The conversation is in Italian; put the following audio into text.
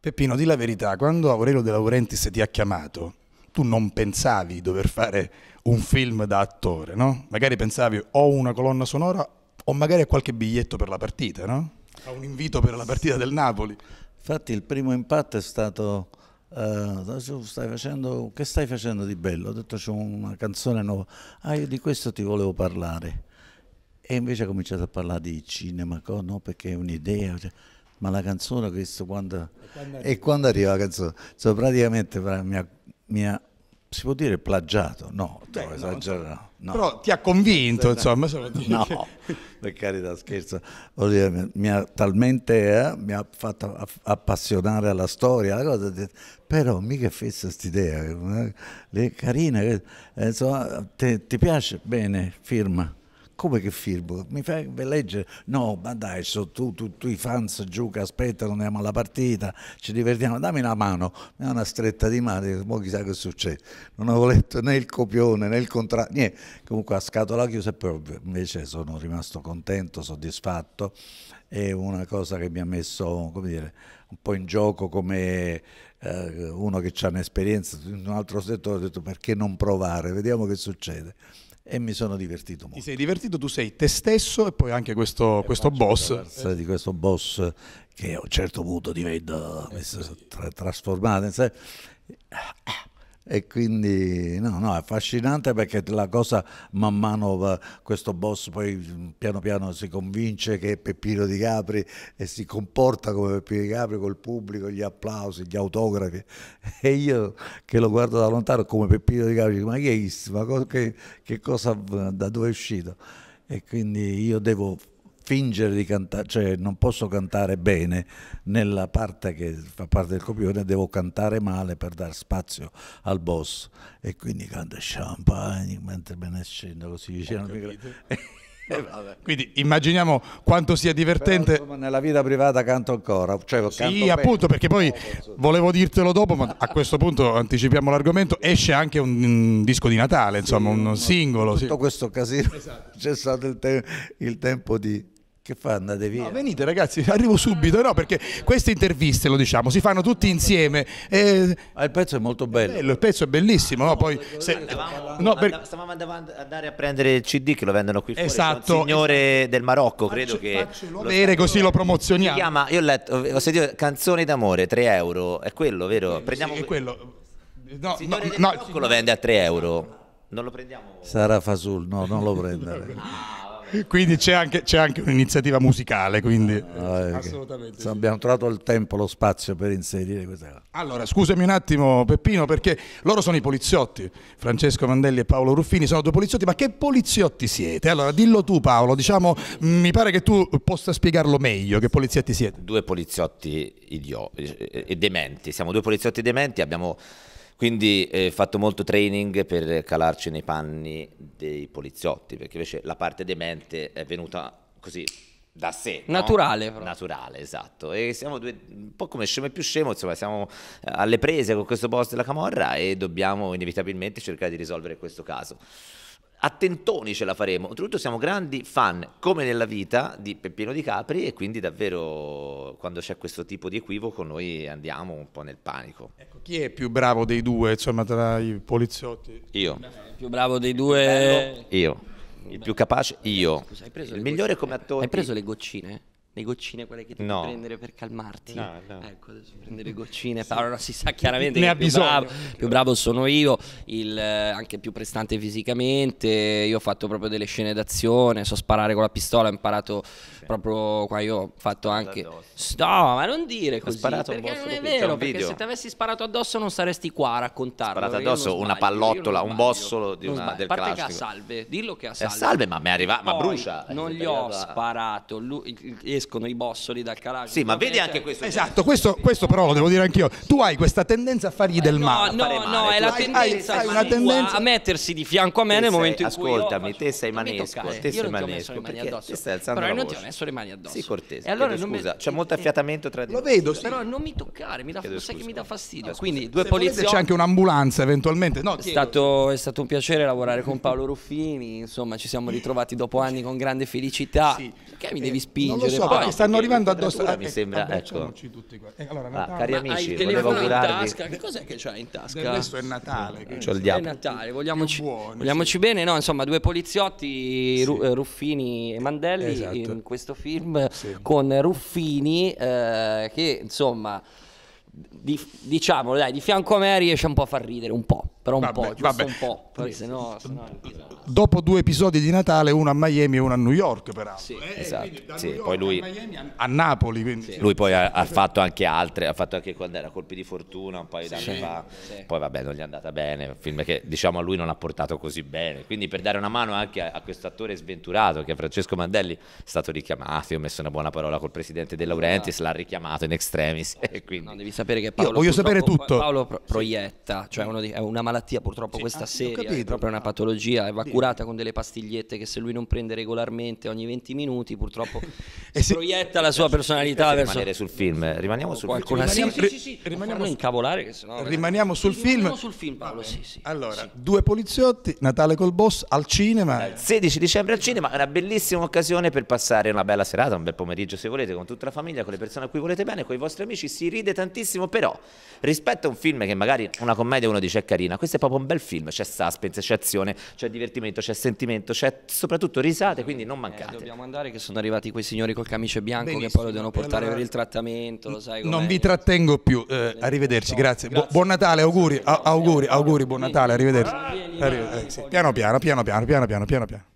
Peppino, di la verità, quando Aurelio De Laurentiis ti ha chiamato, tu non pensavi di dover fare un film da attore, no? Magari pensavi o una colonna sonora o magari a qualche biglietto per la partita, no? A un invito per la partita del Napoli. Infatti il primo impatto è stato Uh, stai facendo, che stai facendo di bello? Ho detto c'è una canzone nuova, ah io di questo ti volevo parlare. E invece ha cominciato a parlare di cinema, no, perché è un'idea. Cioè, ma la canzone questo quando, quando e quando arriva la canzone so, praticamente mi ha, mi ha, si può dire plagiato no, Beh, no, esagerato, no. però ti ha convinto insomma no che... per carità scherzo dire, mi ha talmente eh, mi ha fatto appassionare alla storia alla cosa, però mica fessa quest'idea eh, carina eh, insomma te, ti piace? bene firma come che firmo? Mi fai leggere? No, ma dai, sono tu, tutti i fans giù che aspettano, andiamo alla partita, ci divertiamo, dammi una mano, mi dà una stretta di mano, dico, chissà che succede. Non avevo letto né il copione né il contratto, niente. Comunque a scatola chiusa e invece sono rimasto contento, soddisfatto. È una cosa che mi ha messo, come dire, un po' in gioco come eh, uno che ha un'esperienza in un altro settore, ho detto perché non provare, vediamo che succede e mi sono divertito molto. Ti sei divertito, tu sei te stesso e poi anche questo, questo boss. Di questo boss che a un certo punto diventa eh, sì. trasformato. In e quindi no, no, è affascinante perché la cosa man mano questo boss poi mm, piano piano si convince che è Peppino Di Capri e si comporta come Peppino Di Capri col pubblico, gli applausi, gli autografi e io che lo guardo da lontano come Peppino Di Capri ma chi è Ma che, che cosa, da dove è uscito? E quindi io devo fingere di cantare, cioè non posso cantare bene nella parte che fa parte del copione, devo cantare male per dare spazio al boss e quindi canto champagne mentre me ne scendo così vicino al microfono. Eh, Quindi immaginiamo quanto sia divertente. Però, insomma, nella vita privata canto ancora. Cioè, canto sì, bene. appunto, perché poi volevo dirtelo dopo, ma a questo punto anticipiamo l'argomento. Esce anche un, un disco di Natale, insomma, sì, un singolo. Tutto sì. questo casino esatto. c'è stato il, te il tempo di che fa? Andate via. No, venite ragazzi, arrivo subito, no? Perché queste interviste, lo diciamo, si fanno tutti insieme. E... Eh, ah, il pezzo è molto bello. È bello il pezzo è bellissimo, no? Poi, se... andavamo, no, per... Stavamo andare a prendere il CD che lo vendono qui fuori. Esatto. il signore del Marocco, credo faccio, che... Faccelo vedere così lo promozioniamo. Si chiama, io ho, letto, ho sentito Canzoni d'amore, 3 euro, è quello, vero? Sì, Prendiamo... Sì, è quello. No, il no, del Marocco lo vende a 3 euro. Non lo prendiamo. Sara Fasul, no, non lo prendere. Ah, quindi c'è anche, c'è anche, un'iniziativa musicale, quindi ah, eh, assolutamente. Sì. Abbiamo trovato il tempo, lo spazio per inserire questa. Allora, scusami un attimo Peppino, perché loro sono i poliziotti, Francesco Mandelli e Paolo Ruffini sono due poliziotti, ma che poliziotti siete? Allora, dillo tu Paolo, diciamo, mm, mi pare che tu possa spiegarlo meglio, che poliziotti siete? Due poliziotti idioti e eh, eh, dementi, siamo due poliziotti dementi, abbiamo quindi ho eh, fatto molto training per calarci nei panni dei poliziotti, perché invece la parte demente è venuta così da sé. Naturale, no? però. Naturale, esatto. E siamo due, un po' come scemo e più scemo, insomma, siamo eh, alle prese con questo boss della Camorra e dobbiamo inevitabilmente cercare di risolvere questo caso attentoni ce la faremo. Oltretutto siamo grandi fan, come nella vita, di Peppino Di Capri e quindi davvero quando c'è questo tipo di equivoco noi andiamo un po' nel panico. Ecco, chi è più bravo dei due, insomma, tra i poliziotti? Io. Il più bravo dei due? Io. Il più capace? Eh, Io. Scusa, il migliore goccine. come attore? Hai preso le goccine? le goccine quelle che devi no. prendere per calmarti. No, no. Ecco, adesso prendere goccine. Sì. Allora si sa chiaramente ne che più bravo, più bravo, sono io, il, eh, anche più prestante fisicamente. Io ho fatto proprio delle scene d'azione, so sparare con la pistola, ho imparato sì. proprio qua io ho fatto anche No, ma non dire così, Ho sparato perché non è vero, perché se ti avessi sparato addosso non saresti qua a raccontarlo. Sparato addosso una pallottola, un bossolo di una, del parte classico. che ha salve, dillo che ha eh, salve. Eh, salve, ma mi arriva, ma brucia. Non eh, gli ho sparato, lui, escono i bossoli dal caraccio. Sì, ma vedi anche questo. Esatto, questo, questo però lo devo dire anch'io. Tu hai questa tendenza a fargli eh, del male. No, male. no, è la hai, tendenza, hai, hai una tendenza a mettersi di fianco a me te nel sei, momento in cui Ascoltami, te sei manesco, te sei manesco, le mani addosso. Stai alzando non ti ho messo le mani addosso. Sì, cortese. E allora scusa, c'è molto eh, affiatamento tra di Lo vedo, però non mi toccare, mi dà sai che mi dà fastidio. Quindi due poliziotti. C'è anche un'ambulanza eventualmente. è stato un piacere lavorare con Paolo Ruffini, insomma, ci siamo ritrovati dopo anni con grande felicità. Sì. Perché mi eh, devi spingere? Eh, so, poi, che stanno arrivando addosso. mi eh, sembra, eh, ecco. tutti eh, allora, ah, Natale. Ah, cari amici, volevo augurarvi. Tasca, che cos'è che c'ha in tasca? Del resto è Natale. Che c'ho il diavolo. È Natale, vogliamoci, buoni, vogliamoci sì. bene, no? Insomma, due poliziotti, sì. Ruffini e Mandelli, esatto. in questo film, sì. con Ruffini eh, che, insomma... Di, diciamo dai, di fianco a me riesce un po' a far ridere un po', però un vabbè, po', giusto vabbè. un po', perché sennò, sennò dopo due episodi di Natale, uno a Miami e uno a New York, peraltro. Sì, eh, eh esatto. sì, poi lui, a, Miami, a, a Napoli. Quindi, sì. Lui poi ha, ha, fatto anche altre, ha fatto anche quando era Colpi di Fortuna un paio di anni fa, poi vabbè non gli è andata bene, un film che diciamo a lui non ha portato così bene, quindi per dare una mano anche a, a questo attore sventurato che è Francesco Mandelli, è stato richiamato, io ho messo una buona parola col presidente De Laurentiis, l'ha richiamato in extremis. Quindi... No, devi sapere che Paolo, io voglio sapere tutto. Paolo pro proietta, cioè di, è una malattia purtroppo questa ah, sera, è proprio una patologia, evacua curata con delle pastigliette che se lui non prende regolarmente ogni 20 minuti purtroppo si proietta la sua personalità verso... rimanere sul film rimaniamo sul qualcuna rimaniamo, sì, sì, sì, rimaniamo incavolare che sennò... rimaniamo sul film rimaniamo sul film Paolo sì, sì. allora due poliziotti Natale col boss al cinema eh. il 16 dicembre al cinema una bellissima occasione per passare una bella serata un bel pomeriggio se volete con tutta la famiglia con le persone a cui volete bene con i vostri amici si ride tantissimo però rispetto a un film che magari una commedia uno dice è carina questo è proprio un bel film c'è suspense c'è azione c'è divertimento c'è sentimento c'è soprattutto risate quindi non eh, mancate eh, dobbiamo andare che sono arrivati quei signori con col camice bianco Benissimo. che poi lo devono portare allora, per il trattamento. Lo sai non vi trattengo più, eh, arrivederci, grazie. Bu buon Natale, auguri, auguri, auguri, buon Natale, arrivederci. Piano piano, piano piano, piano piano, piano piano.